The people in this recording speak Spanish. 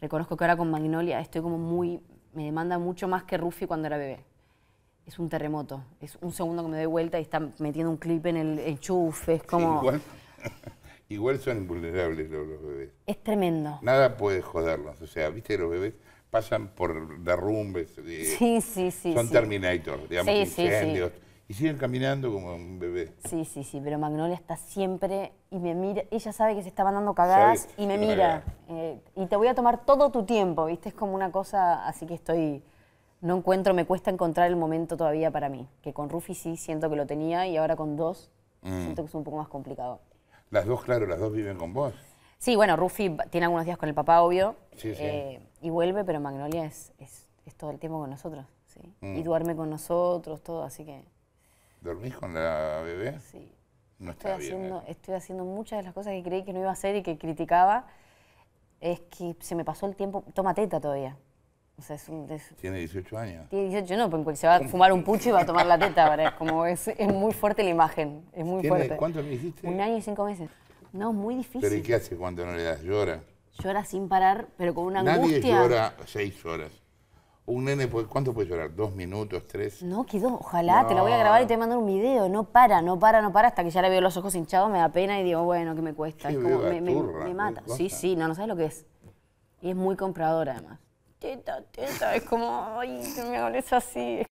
Reconozco que ahora con Magnolia estoy como muy, me demanda mucho más que Rufi cuando era bebé. Es un terremoto, es un segundo que me doy vuelta y está metiendo un clip en el enchufe, es como... igual, son invulnerables los, bebés. Es tremendo. Nada puede joderlos, o sea, viste los bebés pasan por derrumbes. Eh, sí, sí, sí. Son Terminator, digamos, incendios y siguen caminando como un bebé. Sí, sí, sí, pero Magnolia está siempre y me mira, ella sabe que se está dando cagadas y me mira. Eh, y te voy a tomar todo tu tiempo, ¿viste? Es como una cosa, así que estoy, no encuentro, me cuesta encontrar el momento todavía para mí, que con Rufi sí siento que lo tenía y ahora con dos mm. siento que es un poco más complicado. Las dos, claro, las dos viven con vos. Sí, bueno, Rufi tiene algunos días con el papá, obvio, sí, sí. Eh, y vuelve, pero Magnolia es, es, todo el tiempo con nosotros, ¿sí? Mm. Y duerme con nosotros, todo, así que... ¿Dormís con la bebé? Sí. No estoy, haciendo, eh. estoy haciendo muchas de las cosas que creí que no iba a hacer y que criticaba. Es que se me pasó el tiempo. Toma teta todavía. O sea, es un, tiene 18 años. Tiene 18, no, porque se va a fumar un pucho y va a tomar la teta. Como es, muy fuerte la imagen. Es muy ¿Cuánto dijiste? Un año y cinco meses. No, es muy difícil. ¿Pero y qué hace cuando no le das? ¿Llora? Llora sin parar, pero con una angustia. Nadie llora seis horas. Un nene, ¿cuánto puede llorar? ¿Dos minutos? ¿Tres? No, quedó. ojalá, te la voy a grabar y te voy a mandar un video. No para, no para, no para, hasta que ya le veo los ojos hinchados, me da pena y digo, bueno, ¿qué me cuesta? me, mata. sí, sí, no, no sabes lo que es. Y es muy compradora, además. Teta, teta, es como, ay, me hables así.